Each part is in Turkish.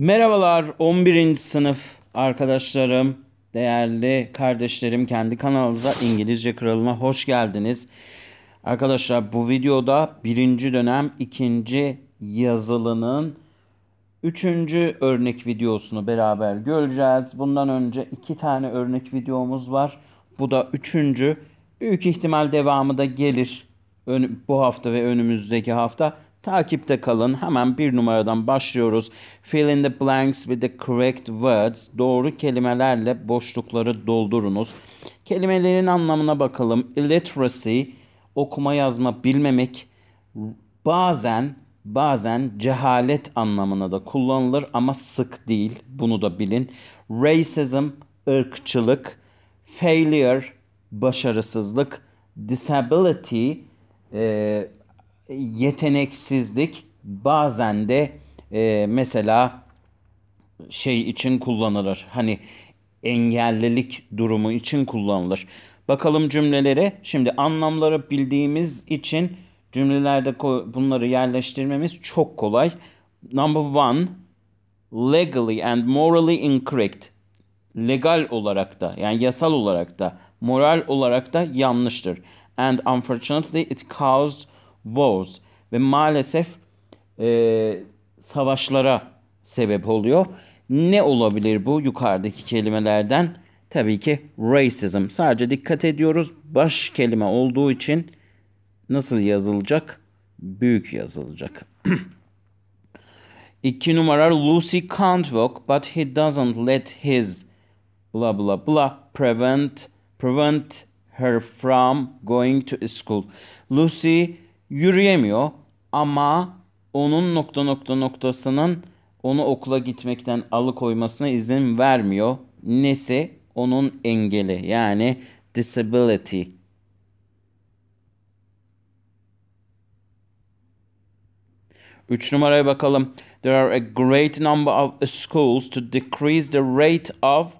Merhabalar 11. sınıf arkadaşlarım, değerli kardeşlerim kendi kanalınıza İngilizce Kralı'na hoş geldiniz. Arkadaşlar bu videoda birinci dönem ikinci yazılının üçüncü örnek videosunu beraber göreceğiz. Bundan önce iki tane örnek videomuz var. Bu da üçüncü Büyük ihtimal devamı da gelir bu hafta ve önümüzdeki hafta. Takipte kalın. Hemen bir numaradan başlıyoruz. Fill in the blanks with the correct words. Doğru kelimelerle boşlukları doldurunuz. Kelimelerin anlamına bakalım. Illiteracy, okuma yazma bilmemek bazen bazen cehalet anlamına da kullanılır ama sık değil. Bunu da bilin. Racism, ırkçılık. Failure, başarısızlık. Disability, e, e, yeteneksizlik bazen de e, mesela şey için kullanılır. Hani engellilik durumu için kullanılır. Bakalım cümlelere. Şimdi anlamları bildiğimiz için cümlelerde bunları yerleştirmemiz çok kolay. Number one, legally and morally incorrect. Legal olarak da yani yasal olarak da moral olarak da yanlıştır. And unfortunately it caused Wars ve maalesef e, savaşlara sebep oluyor. Ne olabilir bu yukarıdaki kelimelerden? Tabii ki racism. Sadece dikkat ediyoruz. Baş kelime olduğu için nasıl yazılacak? Büyük yazılacak. İki numara Lucy can't walk but he doesn't let his bla bla bla prevent prevent her from going to school. Lucy yürüyemiyor ama onun nokta nokta noktasının onu okula gitmekten alıkoymasına izin vermiyor. Nesi? Onun engeli yani disability. Üç numaraya bakalım. There are a great number of schools to decrease the rate of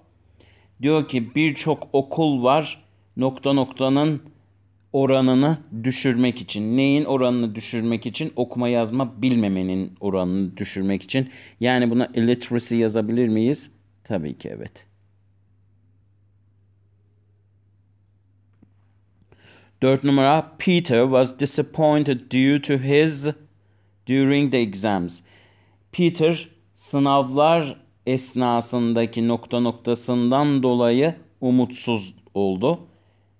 diyor ki birçok okul var nokta noktanın oranını düşürmek için. Neyin oranını düşürmek için? Okuma yazma bilmemenin oranını düşürmek için. Yani buna illiteracy yazabilir miyiz? Tabii ki evet. Dört numara Peter was disappointed due to his during the exams. Peter sınavlar esnasındaki nokta noktasından dolayı umutsuz oldu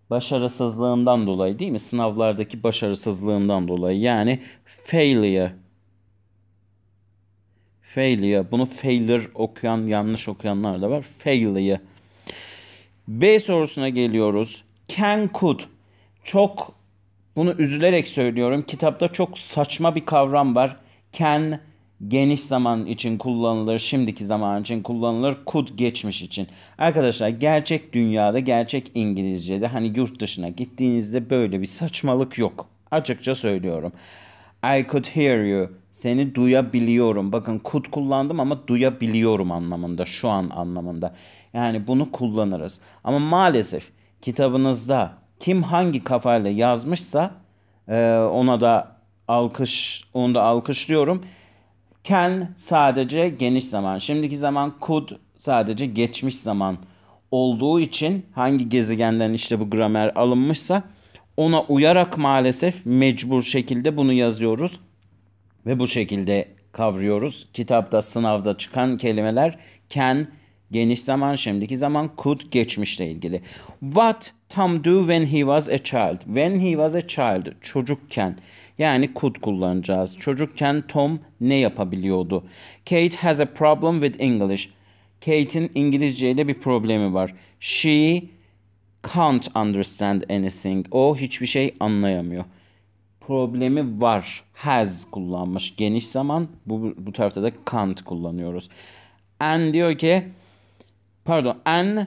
başarısızlığından dolayı değil mi? Sınavlardaki başarısızlığından dolayı. Yani failure. Failure. Bunu failure okuyan, yanlış okuyanlar da var. Failure. B sorusuna geliyoruz. Can could. Çok bunu üzülerek söylüyorum. Kitapta çok saçma bir kavram var. Can geniş zaman için kullanılır, şimdiki zaman için kullanılır, could geçmiş için. Arkadaşlar gerçek dünyada, gerçek İngilizce'de hani yurt dışına gittiğinizde böyle bir saçmalık yok. Açıkça söylüyorum. I could hear you. Seni duyabiliyorum. Bakın could kullandım ama duyabiliyorum anlamında, şu an anlamında. Yani bunu kullanırız. Ama maalesef kitabınızda kim hangi kafayla yazmışsa ona da alkış, onu da alkışlıyorum Ken sadece geniş zaman. Şimdiki zaman could sadece geçmiş zaman olduğu için hangi gezegenden işte bu gramer alınmışsa ona uyarak maalesef mecbur şekilde bunu yazıyoruz ve bu şekilde kavruyoruz. Kitapta sınavda çıkan kelimeler can geniş zaman şimdiki zaman could geçmişle ilgili. What Tom do when he was a child? When he was a child çocukken yani could kullanacağız. Çocukken Tom ne yapabiliyordu? Kate has a problem with English. Kate'in İngilizce ile bir problemi var. She can't understand anything. O hiçbir şey anlayamıyor. Problemi var. Has kullanmış. Geniş zaman bu, bu tarafta da can't kullanıyoruz. And diyor ki pardon and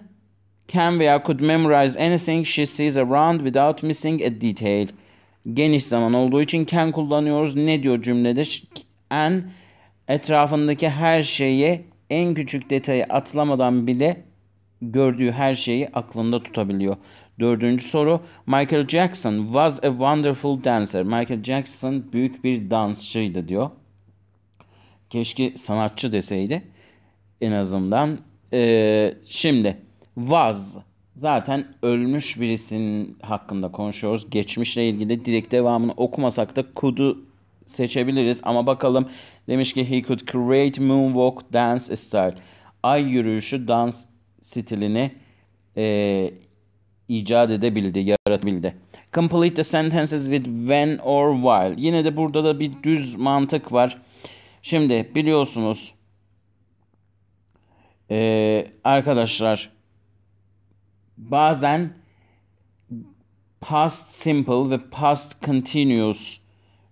can veya could memorize anything she sees around without missing a detail geniş zaman olduğu için can kullanıyoruz. Ne diyor cümlede? En etrafındaki her şeye en küçük detayı atlamadan bile gördüğü her şeyi aklında tutabiliyor. Dördüncü soru Michael Jackson was a wonderful dancer. Michael Jackson büyük bir dansçıydı diyor. Keşke sanatçı deseydi en azından. Ee, şimdi was zaten ölmüş birisinin hakkında konuşuyoruz. Geçmişle ilgili direkt devamını okumasak da Kud'u seçebiliriz. Ama bakalım demiş ki he could create moonwalk dance style. Ay yürüyüşü dans stilini e, icat edebildi, yaratabildi. Complete the sentences with when or while. Yine de burada da bir düz mantık var. Şimdi biliyorsunuz e, arkadaşlar bazen past simple ve past continuous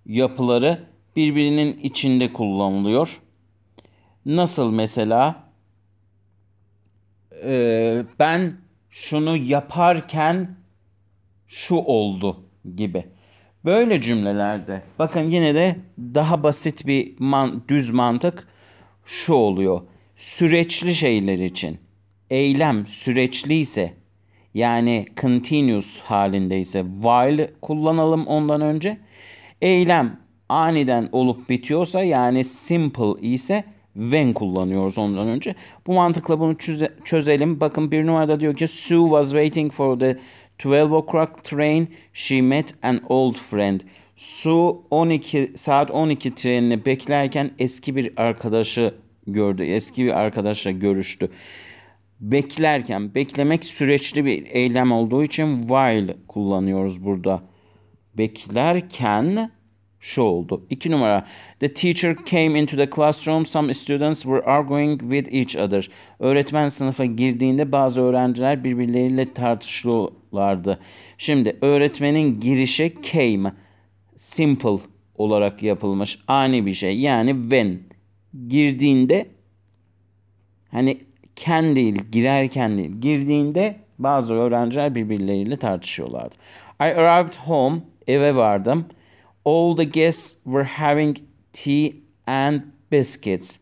yapıları birbirinin içinde kullanılıyor. Nasıl mesela? Ee, ben şunu yaparken şu oldu gibi. Böyle cümlelerde bakın yine de daha basit bir man düz mantık şu oluyor. Süreçli şeyler için eylem süreçli ise yani continuous halindeyse while kullanalım ondan önce. Eylem aniden olup bitiyorsa yani simple ise when kullanıyoruz ondan önce. Bu mantıkla bunu çözelim. Bakın bir numarada diyor ki Sue was waiting for the 12 o'clock train. She met an old friend. Sue 12 saat 12 trenini beklerken eski bir arkadaşı gördü. Eski bir arkadaşla görüştü beklerken beklemek süreçli bir eylem olduğu için while kullanıyoruz burada. Beklerken şu oldu. 2 numara. The teacher came into the classroom. Some students were arguing with each other. Öğretmen sınıfa girdiğinde bazı öğrenciler birbirleriyle tartışıyorlardı. Şimdi öğretmenin girişi came. Simple olarak yapılmış ani bir şey. Yani when girdiğinde hani Ken değil, girerken değil. Girdiğinde bazı öğrenciler birbirleriyle tartışıyorlardı. I arrived home, eve vardım. All the guests were having tea and biscuits.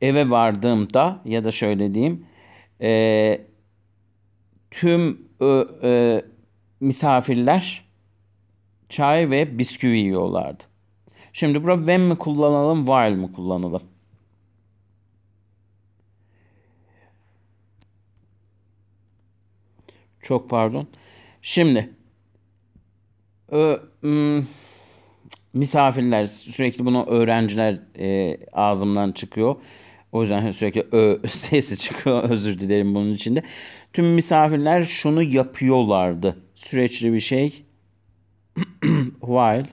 Eve vardığımda ya da şöyle diyeyim. E, tüm ö, e, misafirler çay ve bisküvi yiyorlardı. Şimdi burada when mi kullanalım, while mi kullanalım? Çok pardon. Şimdi ö, m, misafirler sürekli bunu öğrenciler e, ağzımdan çıkıyor. O yüzden hani sürekli ö sesi çıkıyor. Özür dilerim bunun içinde. Tüm misafirler şunu yapıyorlardı. Süreçli bir şey. While.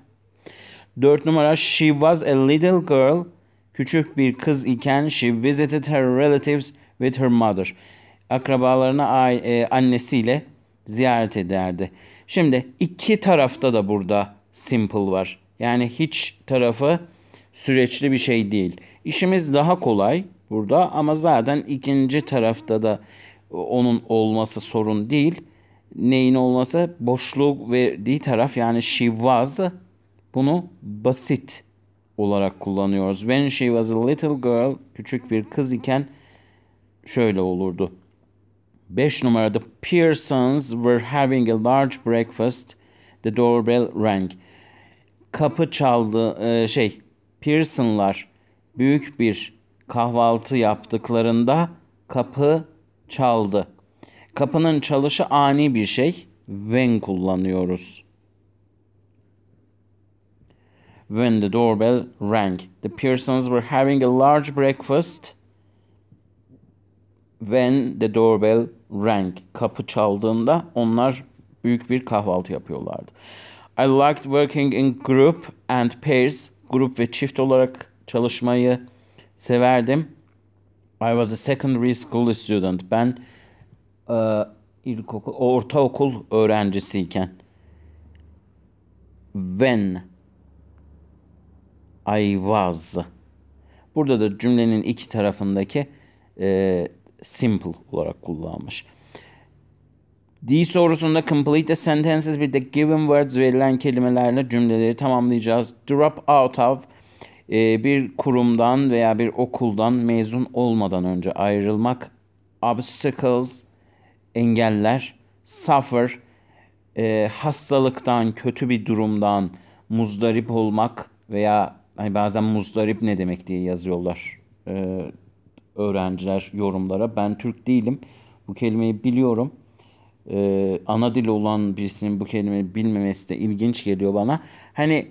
Dört numara. She was a little girl. Küçük bir kız iken she visited her relatives with her mother akrabalarına e, annesiyle ziyaret ederdi. Şimdi iki tarafta da burada simple var. Yani hiç tarafı süreçli bir şey değil. İşimiz daha kolay burada ama zaten ikinci tarafta da onun olması sorun değil. Neyin olması? Boşluk verdiği taraf yani she was bunu basit olarak kullanıyoruz. When she was a little girl küçük bir kız iken şöyle olurdu. 5 numarada Pearsons were having a large breakfast. The doorbell rang. Kapı çaldı e, şey Pearson'lar büyük bir kahvaltı yaptıklarında kapı çaldı. Kapının çalışı ani bir şey. When kullanıyoruz. When the doorbell rang. The Pearsons were having a large breakfast when the doorbell rang. Kapı çaldığında onlar büyük bir kahvaltı yapıyorlardı. I liked working in group and pairs. Grup ve çift olarak çalışmayı severdim. I was a secondary school student. Ben e, ilkokul, ortaokul öğrencisiyken. When I was. Burada da cümlenin iki tarafındaki e, simple olarak kullanmış. D sorusunda complete the sentences with the given words verilen kelimelerle cümleleri tamamlayacağız. Drop out of e, bir kurumdan veya bir okuldan mezun olmadan önce ayrılmak. Obstacles engeller. Suffer e, hastalıktan, kötü bir durumdan muzdarip olmak veya hani bazen muzdarip ne demek diye yazıyorlar. E, öğrenciler yorumlara. Ben Türk değilim. Bu kelimeyi biliyorum. Ee, ana dili olan birisinin bu kelimeyi bilmemesi de ilginç geliyor bana. Hani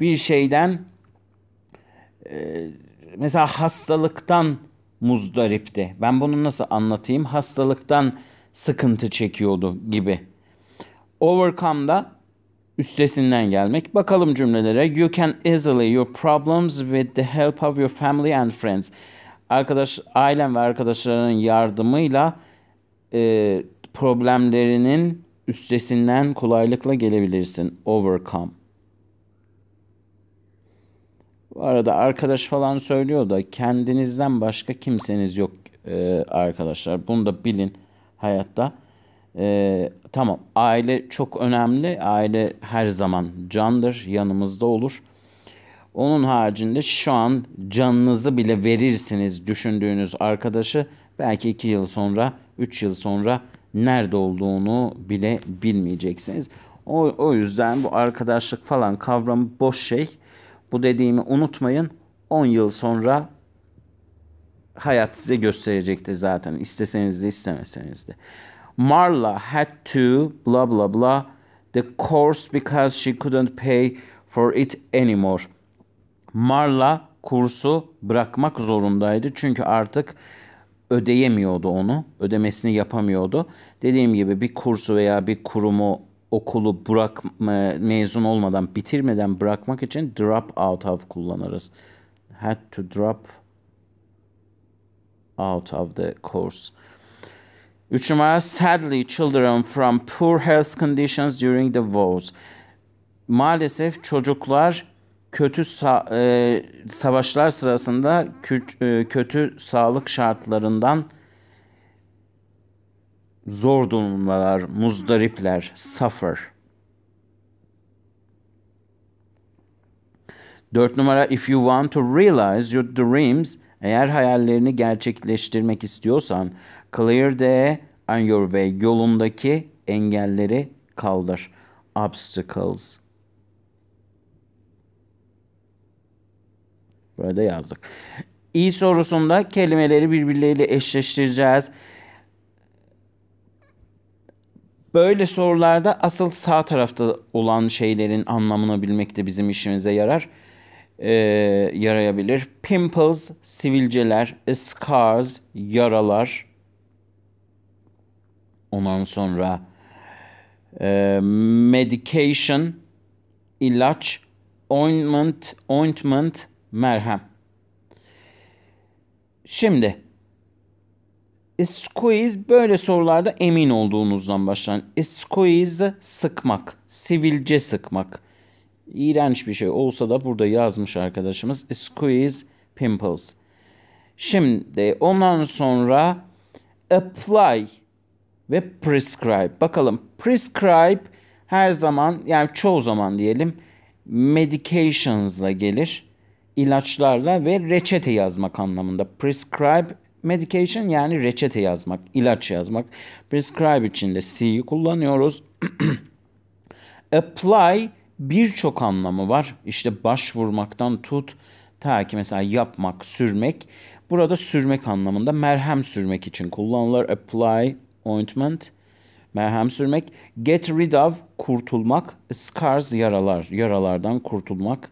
bir şeyden e, mesela hastalıktan muzdaripti. Ben bunu nasıl anlatayım? Hastalıktan sıkıntı çekiyordu gibi. Overcome da üstesinden gelmek. Bakalım cümlelere. You can easily your problems with the help of your family and friends arkadaş ailem ve arkadaşlarının yardımıyla e, problemlerinin üstesinden kolaylıkla gelebilirsin. Overcome. Bu arada arkadaş falan söylüyor da kendinizden başka kimseniz yok e, arkadaşlar. Bunu da bilin hayatta. E, tamam aile çok önemli. Aile her zaman candır yanımızda olur. Onun haricinde şu an canınızı bile verirsiniz düşündüğünüz arkadaşı belki 2 yıl sonra, 3 yıl sonra nerede olduğunu bile bilmeyeceksiniz. O, o yüzden bu arkadaşlık falan kavramı boş şey. Bu dediğimi unutmayın. 10 yıl sonra hayat size gösterecektir zaten. İsteseniz de istemeseniz de. Marla had to blah blah blah the course because she couldn't pay for it anymore. Marla kursu bırakmak zorundaydı. Çünkü artık ödeyemiyordu onu. Ödemesini yapamıyordu. Dediğim gibi bir kursu veya bir kurumu okulu bırak e, mezun olmadan bitirmeden bırakmak için drop out of kullanırız. Had to drop out of the course. 3 numara sadly children from poor health conditions during the wars. Maalesef çocuklar kötü sa- e, savaşlar sırasında kü- e, kötü sağlık şartlarından zor durumlar, muzdaripler, suffer. 4 numara if you want to realize your dreams, eğer hayallerini gerçekleştirmek istiyorsan, clear the on your way, yolundaki engelleri kaldır. Obstacles. Böyle yazdık. İ sorusunda kelimeleri birbirleriyle eşleştireceğiz. Böyle sorularda asıl sağ tarafta olan şeylerin anlamını bilmek de bizim işimize yarar. Ee, yarayabilir. Pimples, sivilceler, scars, yaralar. Ondan sonra e, medication, ilaç, ointment, ointment, merhem. Şimdi squeeze böyle sorularda emin olduğunuzdan başlan. Squeeze sıkmak, sivilce sıkmak. İğrenç bir şey olsa da burada yazmış arkadaşımız squeeze pimples. Şimdi ondan sonra apply ve prescribe. Bakalım prescribe her zaman yani çoğu zaman diyelim medications'la gelir ilaçlarla ve reçete yazmak anlamında. Prescribe medication yani reçete yazmak, ilaç yazmak. Prescribe için de C'yi kullanıyoruz. Apply birçok anlamı var. İşte başvurmaktan tut ta ki mesela yapmak, sürmek. Burada sürmek anlamında merhem sürmek için kullanılır. Apply, ointment, merhem sürmek. Get rid of, kurtulmak. Scars, yaralar, yaralardan kurtulmak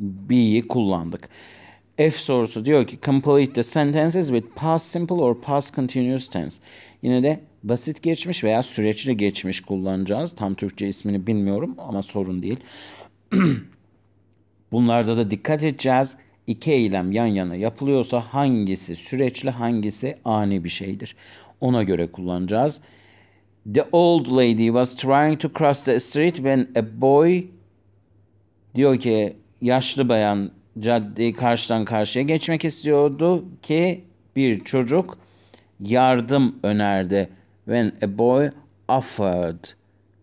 be'yi kullandık. F sorusu diyor ki complete the sentences with past simple or past continuous tense. Yine de basit geçmiş veya süreçli geçmiş kullanacağız. Tam Türkçe ismini bilmiyorum ama sorun değil. Bunlarda da dikkat edeceğiz. İki eylem yan yana yapılıyorsa hangisi süreçli hangisi ani bir şeydir. Ona göre kullanacağız. The old lady was trying to cross the street when a boy diyor ki yaşlı bayan caddeyi karşıdan karşıya geçmek istiyordu ki bir çocuk yardım önerdi. When a boy offered.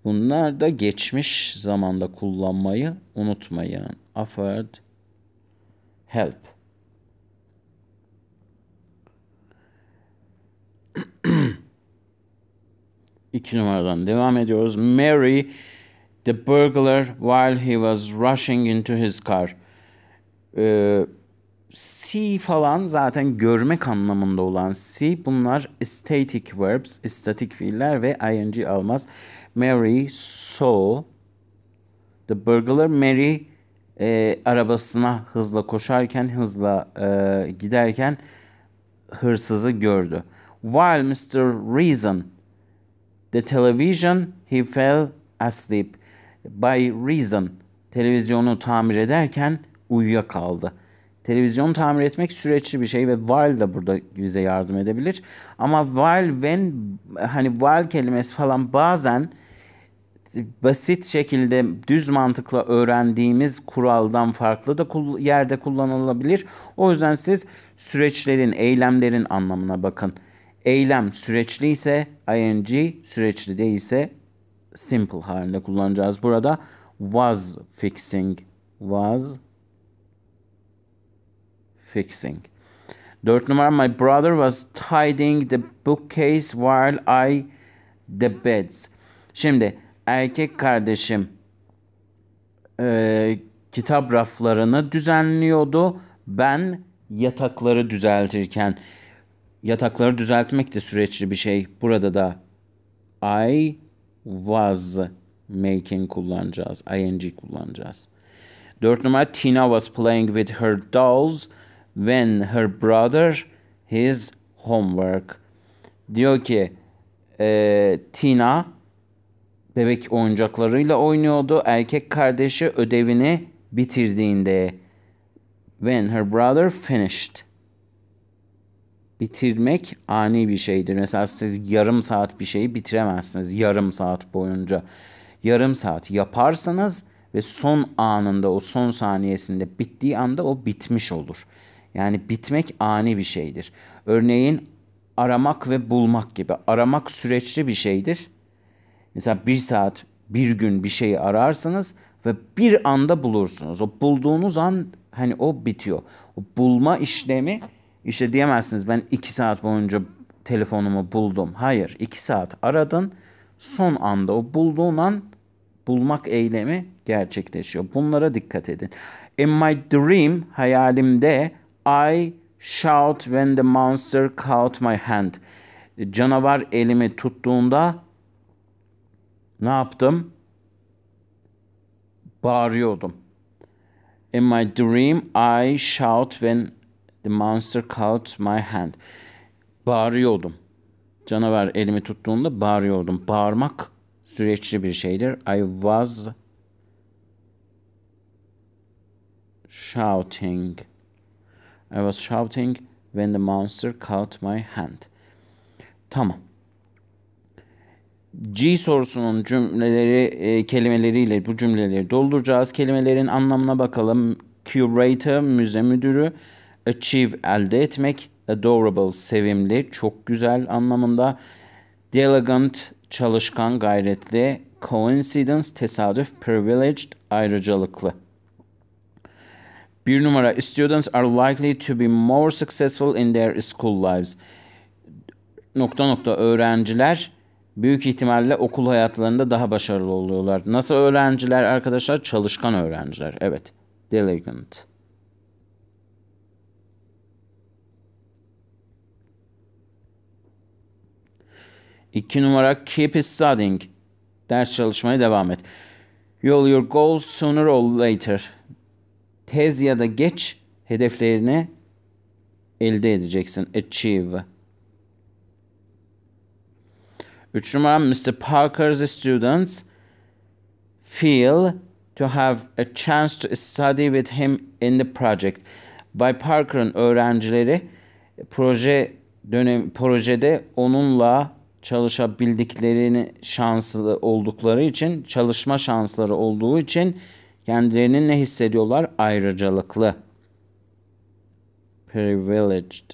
Bunlar da geçmiş zamanda kullanmayı unutmayın. Offered help. İki numaradan devam ediyoruz. Mary the burglar while he was rushing into his car. Ee, see falan zaten görmek anlamında olan see bunlar static verbs, istatik fiiller ve ing almaz. Mary saw the burglar Mary e, arabasına hızla koşarken hızla e, giderken hırsızı gördü. While Mr. Reason the television he fell asleep. By Reason televizyonu tamir ederken uyuyakaldı. Televizyonu tamir etmek süreçli bir şey ve while da burada bize yardım edebilir. Ama while when hani while kelimesi falan bazen basit şekilde düz mantıkla öğrendiğimiz kuraldan farklı da yerde kullanılabilir. O yüzden siz süreçlerin, eylemlerin anlamına bakın. Eylem süreçli ise ing, süreçli değilse simple halinde kullanacağız. Burada was fixing, was fixing. Dört numara my brother was tidying the bookcase while I the beds. Şimdi erkek kardeşim e, kitap raflarını düzenliyordu. Ben yatakları düzeltirken yatakları düzeltmek de süreçli bir şey. Burada da I was making kullanacağız. ing kullanacağız. Dört numara Tina was playing with her dolls when her brother his homework. Diyor ki e, Tina bebek oyuncaklarıyla oynuyordu. Erkek kardeşi ödevini bitirdiğinde when her brother finished bitirmek ani bir şeydir. Mesela siz yarım saat bir şeyi bitiremezsiniz yarım saat boyunca. Yarım saat yaparsanız ve son anında o son saniyesinde bittiği anda o bitmiş olur. Yani bitmek ani bir şeydir. Örneğin aramak ve bulmak gibi. Aramak süreçli bir şeydir. Mesela bir saat, bir gün bir şeyi ararsanız ve bir anda bulursunuz. O bulduğunuz an hani o bitiyor. O bulma işlemi işte diyemezsiniz ben iki saat boyunca telefonumu buldum. Hayır iki saat aradın son anda o bulduğun an bulmak eylemi gerçekleşiyor. Bunlara dikkat edin. In my dream hayalimde I shout when the monster caught my hand. Canavar elimi tuttuğunda ne yaptım? Bağırıyordum. In my dream I shout when The monster caught my hand. Bağırıyordum. Canavar elimi tuttuğunda bağırıyordum. Bağırmak süreçli bir şeydir. I was shouting. I was shouting when the monster caught my hand. Tamam. G sorusunun cümleleri e, kelimeleriyle bu cümleleri dolduracağız. Kelimelerin anlamına bakalım. Curator, müze müdürü, achieve elde etmek, adorable sevimli, çok güzel anlamında, diligent çalışkan, gayretli, coincidence tesadüf, privileged ayrıcalıklı. Bir numara, students are likely to be more successful in their school lives. Nokta nokta öğrenciler büyük ihtimalle okul hayatlarında daha başarılı oluyorlar. Nasıl öğrenciler arkadaşlar? Çalışkan öğrenciler. Evet. Diligent. 2 numara keep studying. Ders çalışmaya devam et. Yol your goals sooner or later. Tez ya da geç hedeflerini elde edeceksin. Achieve. 3 numara Mr. Parker's students feel to have a chance to study with him in the project. By Parker'ın öğrencileri proje dönem projede onunla çalışabildiklerini şanslı oldukları için, çalışma şansları olduğu için kendilerini ne hissediyorlar? Ayrıcalıklı. Privileged.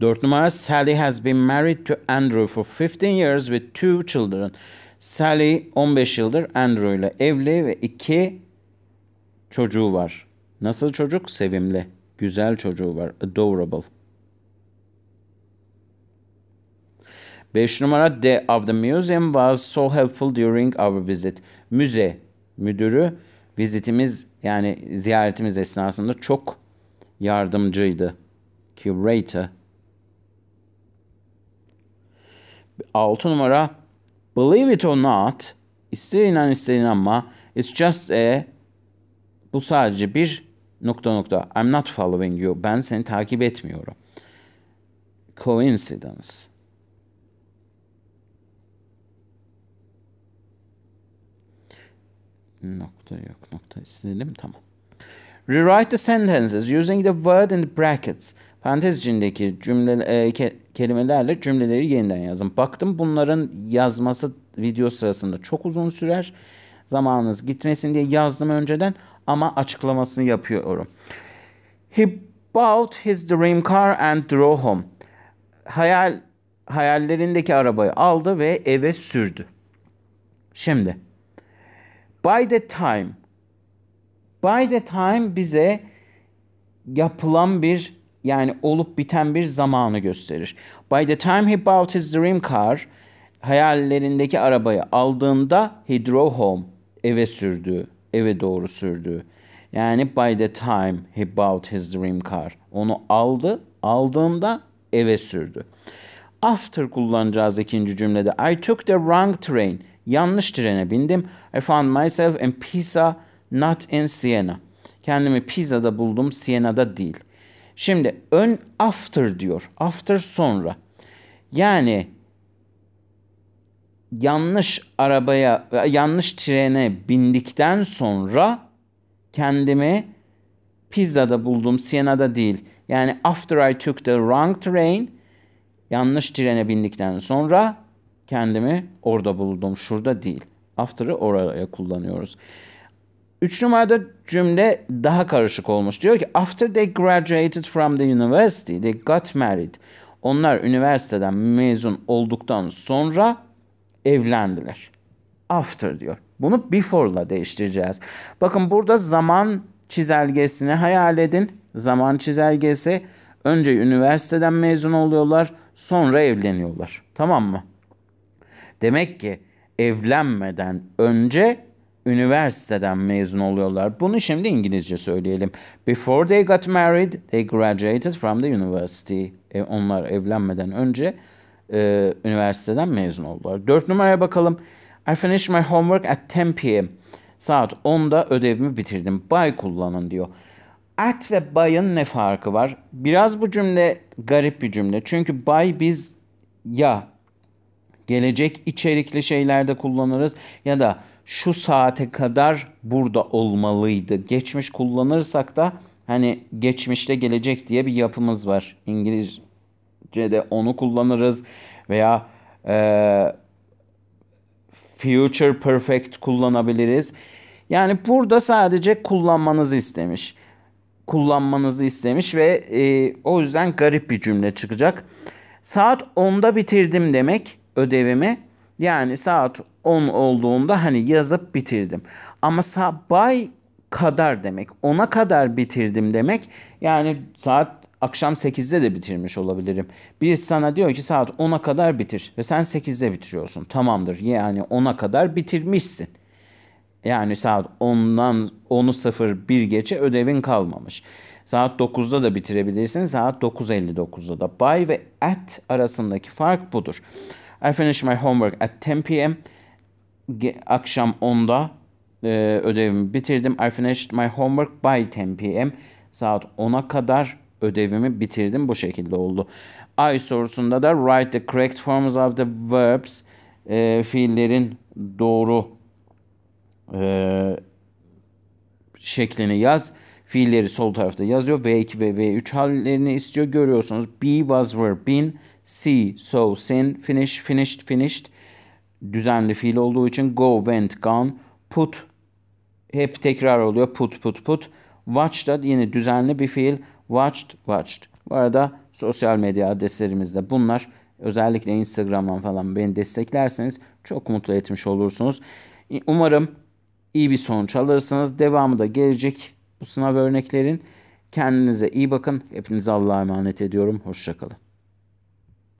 Dört numara Sally has been married to Andrew for 15 years with two children. Sally 15 yıldır Andrew ile evli ve iki çocuğu var. Nasıl çocuk? Sevimli. Güzel çocuğu var. Adorable. 5 numara The of the museum was so helpful during our visit. Müze müdürü vizitimiz yani ziyaretimiz esnasında çok yardımcıydı. Curator. 6 numara Believe it or not ister inan ister ama it's just a bu sadece bir nokta nokta I'm not following you ben seni takip etmiyorum. Coincidence. Nokta yok. Nokta silelim. Tamam. Rewrite the sentences using the word in the brackets. Parantez içindeki cümle, e, ke, kelimelerle cümleleri yeniden yazın. Baktım bunların yazması video sırasında çok uzun sürer. Zamanınız gitmesin diye yazdım önceden ama açıklamasını yapıyorum. He bought his dream car and drove home. Hayal hayallerindeki arabayı aldı ve eve sürdü. Şimdi By the time. By the time bize yapılan bir yani olup biten bir zamanı gösterir. By the time he bought his dream car, hayallerindeki arabayı aldığında he drove home, eve sürdü, eve doğru sürdü. Yani by the time he bought his dream car, onu aldı, aldığında eve sürdü. After kullanacağız ikinci cümlede. I took the wrong train yanlış trene bindim. I found myself in Pisa, not in Siena. Kendimi Pisa'da buldum, Siena'da değil. Şimdi ön after diyor. After sonra. Yani yanlış arabaya, yanlış trene bindikten sonra kendimi Pizza'da buldum, Siena'da değil. Yani after I took the wrong train, yanlış trene bindikten sonra kendimi orada buldum, şurada değil. After'ı oraya kullanıyoruz. Üç numarada cümle daha karışık olmuş. Diyor ki after they graduated from the university they got married. Onlar üniversiteden mezun olduktan sonra evlendiler. After diyor. Bunu before'la değiştireceğiz. Bakın burada zaman çizelgesini hayal edin. Zaman çizelgesi önce üniversiteden mezun oluyorlar, sonra evleniyorlar. Tamam mı? Demek ki evlenmeden önce üniversiteden mezun oluyorlar. Bunu şimdi İngilizce söyleyelim. Before they got married, they graduated from the university. E, onlar evlenmeden önce e, üniversiteden mezun oldular. Dört numaraya bakalım. I finished my homework at 10 p.m. Saat 10'da ödevimi bitirdim. By kullanın diyor. At ve by'ın ne farkı var? Biraz bu cümle garip bir cümle. Çünkü by biz ya gelecek içerikli şeylerde kullanırız ya da şu saate kadar burada olmalıydı. Geçmiş kullanırsak da hani geçmişte gelecek diye bir yapımız var. İngilizce'de onu kullanırız veya e, future perfect kullanabiliriz. Yani burada sadece kullanmanızı istemiş. Kullanmanızı istemiş ve e, o yüzden garip bir cümle çıkacak. Saat 10'da bitirdim demek ödevimi. Yani saat 10 olduğunda hani yazıp bitirdim. Ama sabah kadar demek. Ona kadar bitirdim demek. Yani saat akşam 8'de de bitirmiş olabilirim. Bir sana diyor ki saat 10'a kadar bitir ve sen 8'de bitiriyorsun. Tamamdır. Yani 10'a kadar bitirmişsin. Yani saat 10'dan 10'u bir gece ödevin kalmamış. Saat 9'da da bitirebilirsin. Saat 9.59'da da. By ve at arasındaki fark budur. I finish my homework at 10 p.m. akşam 10'da e, ödevimi bitirdim. I finished my homework by 10 p.m. Saat 10'a kadar ödevimi bitirdim. Bu şekilde oldu. I sorusunda da write the correct forms of the verbs. E, fiillerin doğru e, şeklini yaz. Fiilleri sol tarafta yazıyor. V2 ve V3 hallerini istiyor. Görüyorsunuz. Be was were been see, so, seen, finish, finished, finished düzenli fiil olduğu için go, went, gone, put hep tekrar oluyor. Put, put, put. Watch da yine düzenli bir fiil. Watched, watched. Bu arada sosyal medya adreslerimizde bunlar. Özellikle Instagram'dan falan beni desteklerseniz çok mutlu etmiş olursunuz. Umarım iyi bir sonuç alırsınız. Devamı da gelecek bu sınav örneklerin. Kendinize iyi bakın. Hepinize Allah'a emanet ediyorum. Hoşçakalın.